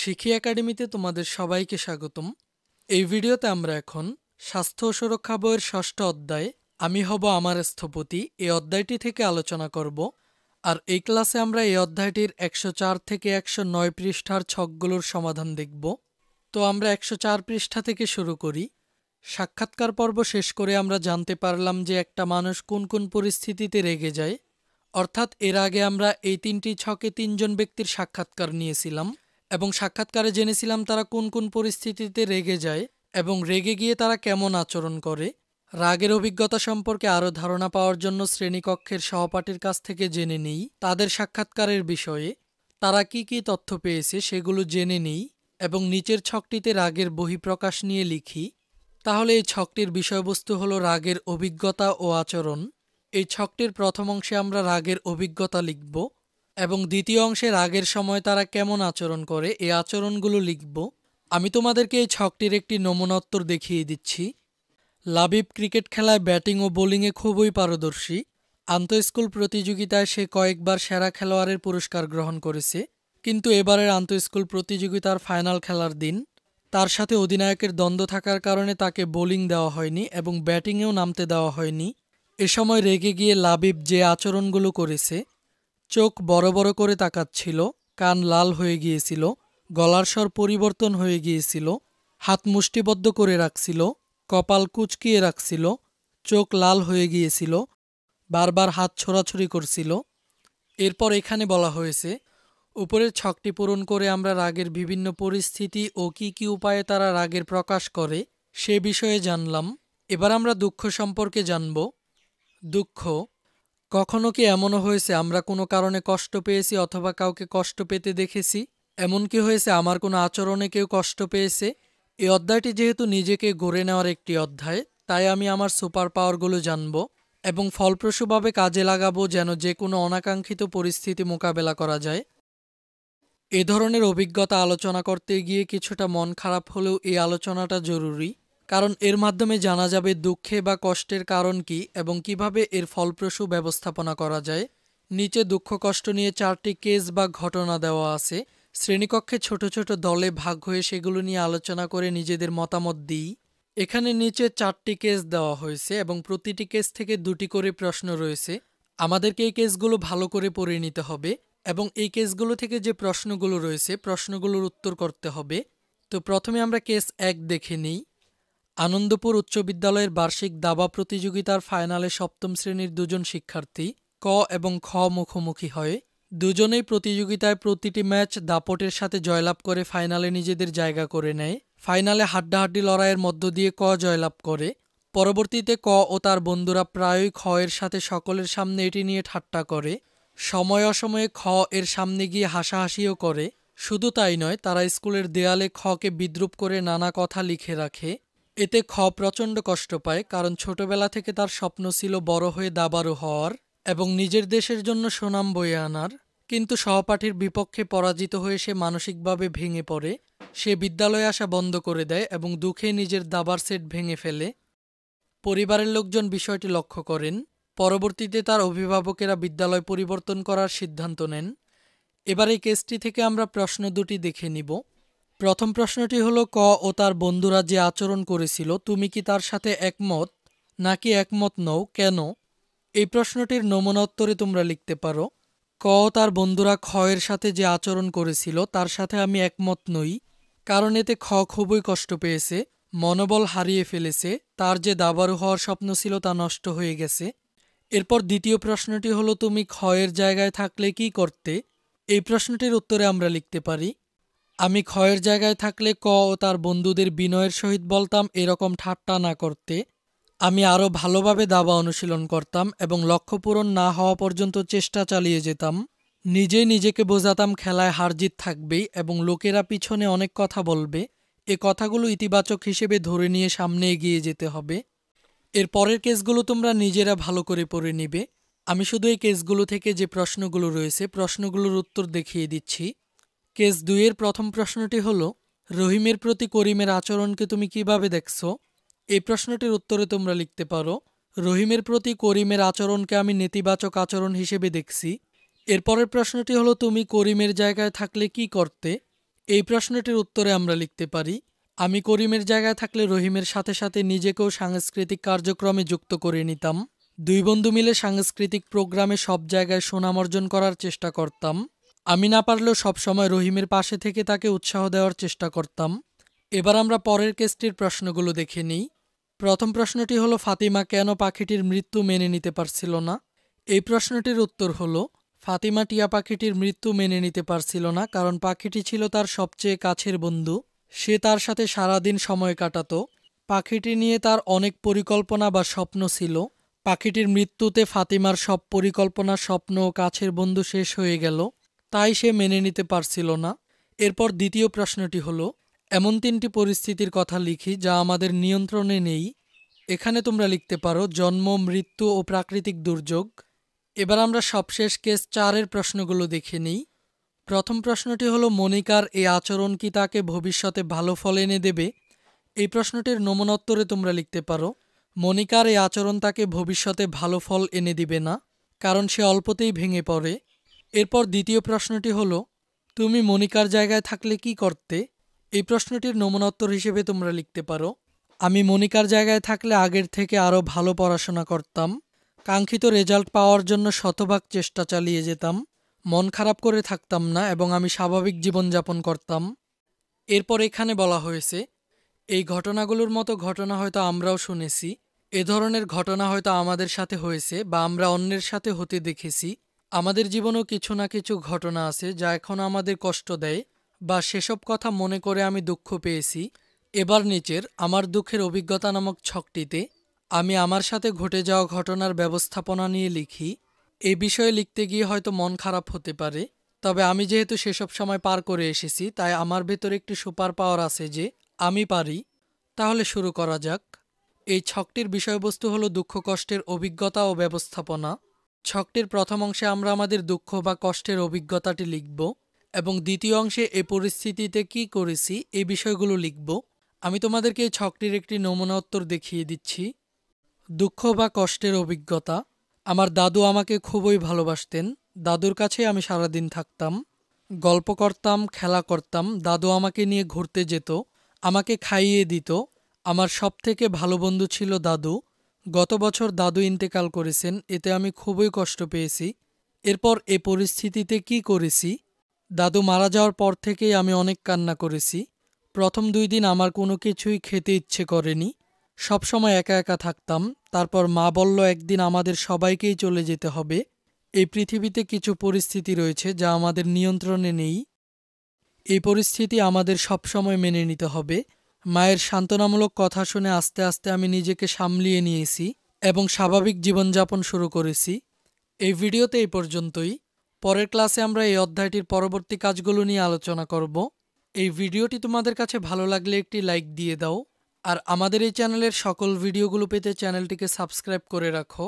শিখি একাডেমিতে তোমাদের সবাইকে স্বাগতম এই ভিডিওতে আমরা এখন স্বাস্থ্য ও সুরক্ষা বইয়ের ষষ্ঠ অধ্যায় আমি হব আমার স্থপতি এই অধ্যায়টি থেকে আলোচনা করব আর এই ক্লাসে আমরা এই অধ্যায়টির একশো চার থেকে একশো নয় পৃষ্ঠার ছকগুলোর সমাধান দেখব তো আমরা একশো চার পৃষ্ঠা থেকে শুরু করি সাক্ষাৎকার পর্ব শেষ করে আমরা জানতে পারলাম যে একটা মানুষ কোন কোন পরিস্থিতিতে রেগে যায় অর্থাৎ এর আগে আমরা এই তিনটি ছকে তিনজন ব্যক্তির সাক্ষাৎকার নিয়েছিলাম এবং সাক্ষাৎকারে জেনেছিলাম তারা কোন কোন পরিস্থিতিতে রেগে যায় এবং রেগে গিয়ে তারা কেমন আচরণ করে রাগের অভিজ্ঞতা সম্পর্কে আরও ধারণা পাওয়ার জন্য শ্রেণীকক্ষের সহপাঠীর কাছ থেকে জেনে নিই তাদের সাক্ষাৎকারের বিষয়ে তারা কি কি তথ্য পেয়েছে সেগুলো জেনে নিই এবং নিচের ছকটিতে রাগের বহিঃপ্রকাশ নিয়ে লিখি তাহলে এই ছকটির বিষয়বস্তু হল রাগের অভিজ্ঞতা ও আচরণ এই ছকটির প্রথম অংশে আমরা রাগের অভিজ্ঞতা লিখব এবং দ্বিতীয় অংশে রাগের সময় তারা কেমন আচরণ করে এই আচরণগুলো লিখব আমি তোমাদেরকে এই ছকটির একটি নমুনোত্তর দেখিয়ে দিচ্ছি লাবিব ক্রিকেট খেলায় ব্যাটিং ও বোলিংয়ে খুবই পারদর্শী আন্তঃস্কুল প্রতিযোগিতায় সে কয়েকবার সেরা খেলোয়াড়ের পুরস্কার গ্রহণ করেছে কিন্তু এবারের আন্তঃস্কুল প্রতিযোগিতার ফাইনাল খেলার দিন তার সাথে অধিনায়কের দ্বন্দ্ব থাকার কারণে তাকে বোলিং দেওয়া হয়নি এবং ব্যাটিংয়েও নামতে দেওয়া হয়নি এ সময় রেগে গিয়ে লাবিব যে আচরণগুলো করেছে চোখ বড় বড় করে তাকাচ্ছিল কান লাল হয়ে গিয়েছিল গলার স্বর পরিবর্তন হয়ে গিয়েছিল হাত মুষ্টিবদ্ধ করে রাখছিল কপাল কুচকিয়ে রাখছিল চোখ লাল হয়ে গিয়েছিল বারবার হাত ছোড়াছড়ি করছিল এরপর এখানে বলা হয়েছে উপরের ছকটি পূরণ করে আমরা রাগের বিভিন্ন পরিস্থিতি ও কি কি উপায়ে তারা রাগের প্রকাশ করে সে বিষয়ে জানলাম এবার আমরা দুঃখ সম্পর্কে জানব দুঃখ কখনো কি এমনও হয়েছে আমরা কোনো কারণে কষ্ট পেয়েছি অথবা কাউকে কষ্ট পেতে দেখেছি এমন কি হয়েছে আমার কোনো আচরণে কেউ কষ্ট পেয়েছে এই অধ্যায়টি যেহেতু নিজেকে গড়ে নেওয়ার একটি অধ্যায় তাই আমি আমার সুপার পাওয়ারগুলো জানব এবং ফলপ্রসূভাবে কাজে লাগাবো যেন যে কোনো অনাকাঙ্ক্ষিত পরিস্থিতি মোকাবেলা করা যায় এ ধরনের অভিজ্ঞতা আলোচনা করতে গিয়ে কিছুটা মন খারাপ হলেও এই আলোচনাটা জরুরি কারণ এর মাধ্যমে জানা যাবে দুঃখে বা কষ্টের কারণ কি এবং কিভাবে এর ফলপ্রসূ ব্যবস্থাপনা করা যায় নিচে দুঃখ কষ্ট নিয়ে চারটি কেস বা ঘটনা দেওয়া আছে শ্রেণীকক্ষে ছোট ছোট দলে ভাগ হয়ে সেগুলো নিয়ে আলোচনা করে নিজেদের মতামত দিই এখানে নিচে চারটি কেস দেওয়া হয়েছে এবং প্রতিটি কেস থেকে দুটি করে প্রশ্ন রয়েছে আমাদেরকে এই কেসগুলো ভালো করে পড়ে নিতে হবে এবং এই কেসগুলো থেকে যে প্রশ্নগুলো রয়েছে প্রশ্নগুলোর উত্তর করতে হবে তো প্রথমে আমরা কেস এক দেখে নিই আনন্দপুর উচ্চ বিদ্যালয়ের বার্ষিক দাবা প্রতিযোগিতার ফাইনালে সপ্তম শ্রেণীর দুজন শিক্ষার্থী ক এবং খ মুখোমুখি হয়ে দুজনেই প্রতিযোগিতায় প্রতিটি ম্যাচ দাপটের সাথে জয়লাভ করে ফাইনালে নিজেদের জায়গা করে নেয় ফাইনালে হাড্ডাহাড্ডি লড়াইয়ের মধ্য দিয়ে ক জয়লাভ করে পরবর্তীতে ক ও তার বন্ধুরা প্রায়ই খ এর সাথে সকলের সামনে এটি নিয়ে ঠাট্টা করে সময় অসময়ে খ এর সামনে গিয়ে হাসাহাসিও করে শুধু তাই নয় তারা স্কুলের দেয়ালে খকে বিদ্রুপ করে নানা কথা লিখে রাখে এতে খ প্রচণ্ড কষ্ট পায় কারণ ছোটবেলা থেকে তার স্বপ্ন ছিল বড় হয়ে দাবারু হওয়ার এবং নিজের দেশের জন্য সুনাম বয়ে আনার কিন্তু সহপাঠীর বিপক্ষে পরাজিত হয়ে সে মানসিকভাবে ভেঙে পড়ে সে বিদ্যালয়ে আসা বন্ধ করে দেয় এবং দুঃখে নিজের দাবার সেট ভেঙে ফেলে পরিবারের লোকজন বিষয়টি লক্ষ্য করেন পরবর্তীতে তার অভিভাবকেরা বিদ্যালয় পরিবর্তন করার সিদ্ধান্ত নেন এবার এই কেসটি থেকে আমরা প্রশ্ন দুটি দেখে নিব প্রথম প্রশ্নটি হলো ক ও তার বন্ধুরা যে আচরণ করেছিল তুমি কি তার সাথে একমত নাকি একমত নও কেন এই প্রশ্নটির নমুনা উত্তরে তোমরা লিখতে পারো ক তার বন্ধুরা ক্ষয়ের সাথে যে আচরণ করেছিল তার সাথে আমি একমত নই কারণ এতে খ খুবই কষ্ট পেয়েছে মনোবল হারিয়ে ফেলেছে তার যে দাবারু হওয়ার স্বপ্ন ছিল তা নষ্ট হয়ে গেছে এরপর দ্বিতীয় প্রশ্নটি হলো তুমি ক্ষয়ের জায়গায় থাকলে কি করতে এই প্রশ্নটির উত্তরে আমরা লিখতে পারি আমি ক্ষয়ের জায়গায় থাকলে ক ও তার বন্ধুদের বিনয়ের সহিত বলতাম এরকম ঠাট্টা না করতে আমি আরও ভালোভাবে দাবা অনুশীলন করতাম এবং লক্ষ্য পূরণ না হওয়া পর্যন্ত চেষ্টা চালিয়ে যেতাম নিজে নিজেকে বোঝাতাম খেলায় হারজিত থাকবেই এবং লোকেরা পিছনে অনেক কথা বলবে এ কথাগুলো ইতিবাচক হিসেবে ধরে নিয়ে সামনে এগিয়ে যেতে হবে এর পরের কেসগুলো তোমরা নিজেরা ভালো করে পড়ে নিবে আমি শুধু এই কেসগুলো থেকে যে প্রশ্নগুলো রয়েছে প্রশ্নগুলোর উত্তর দেখিয়ে দিচ্ছি কেস দুইয়ের প্রথম প্রশ্নটি হল রহিমের প্রতি করিমের আচরণকে তুমি কিভাবে দেখছো এই প্রশ্নটির উত্তরে তোমরা লিখতে পারো রহিমের প্রতি করিমের আচরণকে আমি নেতিবাচক আচরণ হিসেবে দেখছি এরপরের প্রশ্নটি হলো তুমি করিমের জায়গায় থাকলে কি করতে এই প্রশ্নটির উত্তরে আমরা লিখতে পারি আমি করিমের জায়গায় থাকলে রহিমের সাথে সাথে নিজেকেও সাংস্কৃতিক কার্যক্রমে যুক্ত করে নিতাম দুই বন্ধু মিলে সাংস্কৃতিক প্রোগ্রামে সব জায়গায় সুনাম অর্জন করার চেষ্টা করতাম আমি না পারলেও সবসময় রহিমের পাশে থেকে তাকে উৎসাহ দেওয়ার চেষ্টা করতাম এবার আমরা পরের কেসটির প্রশ্নগুলো দেখে নিই প্রথম প্রশ্নটি হলো ফাতিমা কেন পাখিটির মৃত্যু মেনে নিতে পারছিল না এই প্রশ্নটির উত্তর হলো ফাতিমা টিয়া পাখিটির মৃত্যু মেনে নিতে পারছিল না কারণ পাখিটি ছিল তার সবচেয়ে কাছের বন্ধু সে তার সাথে সারাদিন সময় কাটাত পাখিটি নিয়ে তার অনেক পরিকল্পনা বা স্বপ্ন ছিল পাখিটির মৃত্যুতে ফাতিমার সব পরিকল্পনা স্বপ্ন ও কাছের বন্ধু শেষ হয়ে গেল তাই সে মেনে নিতে পারছিল না এরপর দ্বিতীয় প্রশ্নটি হল এমন তিনটি পরিস্থিতির কথা লিখি যা আমাদের নিয়ন্ত্রণে নেই এখানে তোমরা লিখতে পারো জন্ম মৃত্যু ও প্রাকৃতিক দুর্যোগ এবার আমরা সবশেষ কেস চারের প্রশ্নগুলো দেখে নিই প্রথম প্রশ্নটি হলো মনিকার এই আচরণ কি তাকে ভবিষ্যতে ভালো ফল এনে দেবে এই প্রশ্নটির নমনোত্তরে তোমরা লিখতে পারো মনিকার এই আচরণ তাকে ভবিষ্যতে ভালো ফল এনে দিবে না কারণ সে অল্পতেই ভেঙে পড়ে এরপর দ্বিতীয় প্রশ্নটি হলো তুমি মনিকার জায়গায় থাকলে কি করতে এই প্রশ্নটির নমুনাত্তর হিসেবে তোমরা লিখতে পারো আমি মনিকার জায়গায় থাকলে আগের থেকে আরও ভালো পড়াশোনা করতাম কাঙ্ক্ষিত রেজাল্ট পাওয়ার জন্য শতভাগ চেষ্টা চালিয়ে যেতাম মন খারাপ করে থাকতাম না এবং আমি স্বাভাবিক জীবনযাপন করতাম এরপর এখানে বলা হয়েছে এই ঘটনাগুলোর মতো ঘটনা হয়তো আমরাও শুনেছি এ ধরনের ঘটনা হয়তো আমাদের সাথে হয়েছে বা আমরা অন্যের সাথে হতে দেখেছি আমাদের জীবনেও কিছু না কিছু ঘটনা আছে যা এখন আমাদের কষ্ট দেয় বা সেসব কথা মনে করে আমি দুঃখ পেয়েছি এবার নিচের আমার দুঃখের অভিজ্ঞতা নামক ছকটিতে আমি আমার সাথে ঘটে যাওয়া ঘটনার ব্যবস্থাপনা নিয়ে লিখি এ বিষয়ে লিখতে গিয়ে হয়তো মন খারাপ হতে পারে তবে আমি যেহেতু সেসব সময় পার করে এসেছি তাই আমার ভেতরে একটি সুপার পাওয়ার আছে যে আমি পারি তাহলে শুরু করা যাক এই ছকটির বিষয়বস্তু হলো দুঃখ কষ্টের অভিজ্ঞতা ও ব্যবস্থাপনা ছকটির প্রথম অংশে আমরা আমাদের দুঃখ বা কষ্টের অভিজ্ঞতাটি লিখব এবং দ্বিতীয় অংশে এ পরিস্থিতিতে কি করেছি এই বিষয়গুলো লিখব আমি তোমাদেরকে এই ছকটির একটি নমুনা উত্তর দেখিয়ে দিচ্ছি দুঃখ বা কষ্টের অভিজ্ঞতা আমার দাদু আমাকে খুবই ভালোবাসতেন দাদুর কাছে আমি সারাদিন থাকতাম গল্প করতাম খেলা করতাম দাদু আমাকে নিয়ে ঘুরতে যেত আমাকে খাইয়ে দিত আমার সবথেকে ভালো বন্ধু ছিল দাদু গত বছর দাদু ইন্তেকাল করেছেন এতে আমি খুবই কষ্ট পেয়েছি এরপর এ পরিস্থিতিতে কি করেছি দাদু মারা যাওয়ার পর থেকেই আমি অনেক কান্না করেছি প্রথম দুই দিন আমার কোনো কিছুই খেতে ইচ্ছে করেনি সবসময় একা একা থাকতাম তারপর মা বলল একদিন আমাদের সবাইকেই চলে যেতে হবে এই পৃথিবীতে কিছু পরিস্থিতি রয়েছে যা আমাদের নিয়ন্ত্রণে নেই এই পরিস্থিতি আমাদের সবসময় মেনে নিতে হবে মায়ের সান্ত্বনামূলক কথা শুনে আস্তে আস্তে আমি নিজেকে সামলিয়ে নিয়েছি এবং স্বাভাবিক জীবনযাপন শুরু করেছি এই ভিডিওতে এই পর্যন্তই পরের ক্লাসে আমরা এই অধ্যায়টির পরবর্তী কাজগুলো নিয়ে আলোচনা করব এই ভিডিওটি তোমাদের কাছে ভালো লাগলে একটি লাইক দিয়ে দাও আর আমাদের এই চ্যানেলের সকল ভিডিওগুলো পেতে চ্যানেলটিকে সাবস্ক্রাইব করে রাখো